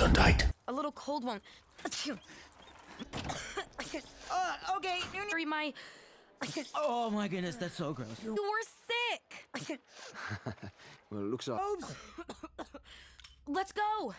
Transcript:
Gesundheit. A little cold one. uh, okay, my... Oh my goodness, that's so gross. You were sick! well, looks like... Let's go!